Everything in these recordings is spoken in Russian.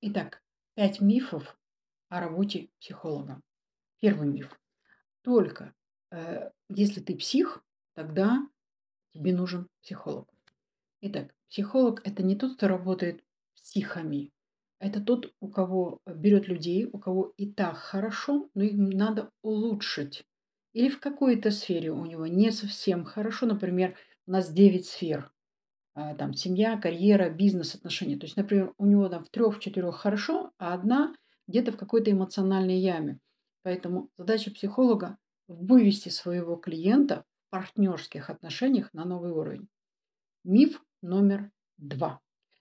Итак, пять мифов о работе психолога. Первый миф. Только э, если ты псих, тогда тебе нужен психолог. Итак, психолог это не тот, кто работает психами. Это тот, у кого э, берет людей, у кого и так хорошо, но им надо улучшить. Или в какой-то сфере у него не совсем хорошо. Например, у нас 9 сфер а, там семья, карьера, бизнес, отношения. То есть, например, у него там в трех-четырех хорошо, а одна где-то в какой-то эмоциональной яме. Поэтому задача психолога – вывести своего клиента в партнерских отношениях на новый уровень. Миф номер два.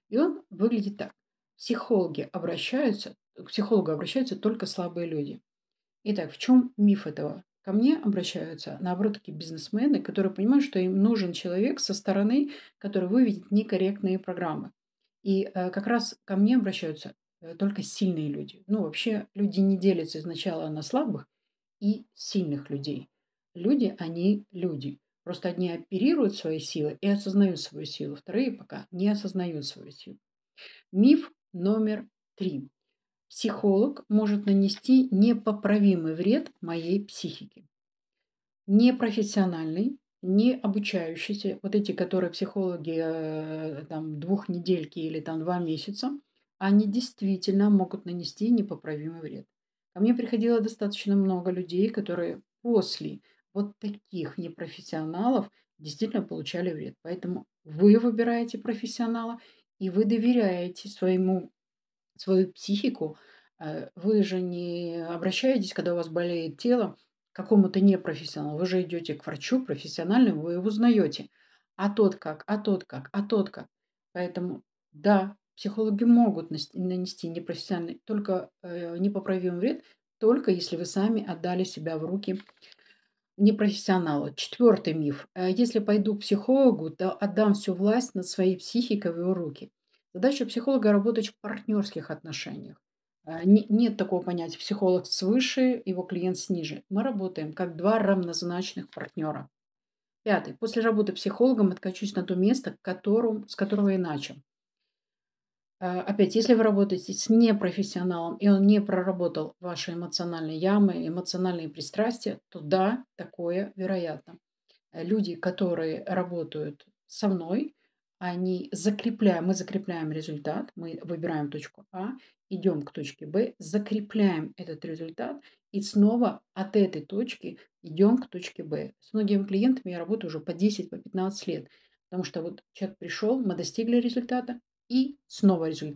И он выглядит так. Психологи обращаются, к психологу обращаются только слабые люди. Итак, в чем миф этого? Ко мне обращаются, наоборот, такие бизнесмены, которые понимают, что им нужен человек со стороны, который выведет некорректные программы. И э, как раз ко мне обращаются э, только сильные люди. Ну, вообще, люди не делятся изначально на слабых и сильных людей. Люди, они люди. Просто одни оперируют свои силы и осознают свою силу, вторые пока не осознают свою силу. Миф номер три психолог может нанести непоправимый вред моей психике. Непрофессиональный, не обучающийся, вот эти, которые психологи э, там двух недельки или там два месяца, они действительно могут нанести непоправимый вред. Ко мне приходило достаточно много людей, которые после вот таких непрофессионалов действительно получали вред. Поэтому вы выбираете профессионала, и вы доверяете своему свою психику. Э, вы же не обращаетесь, когда у вас болеет тело, к какому-то непрофессионалу. Вы же идете к врачу профессиональному, вы его узнаете. А тот как, а тот как, а тот как. Поэтому да, психологи могут нанести непрофессиональный, только э, непоправимый вред, только если вы сами отдали себя в руки непрофессионалу. Четвертый миф. Э, если пойду к психологу, то отдам всю власть над своей психикой в его руки. Задача психолога – работать в партнерских отношениях. А, нет такого понятия психолог свыше, его клиент снижает. Мы работаем как два равнозначных партнера. Пятый. После работы психологом откачусь на то место, которым, с которого и начал. А, опять, если вы работаете с непрофессионалом, и он не проработал ваши эмоциональные ямы, эмоциональные пристрастия, то да, такое вероятно. Люди, которые работают со мной, они закрепляем, мы закрепляем результат, мы выбираем точку А, идем к точке Б, закрепляем этот результат и снова от этой точки идем к точке Б. С многими клиентами я работаю уже по 10, по 15 лет, потому что вот человек пришел, мы достигли результата и снова результат.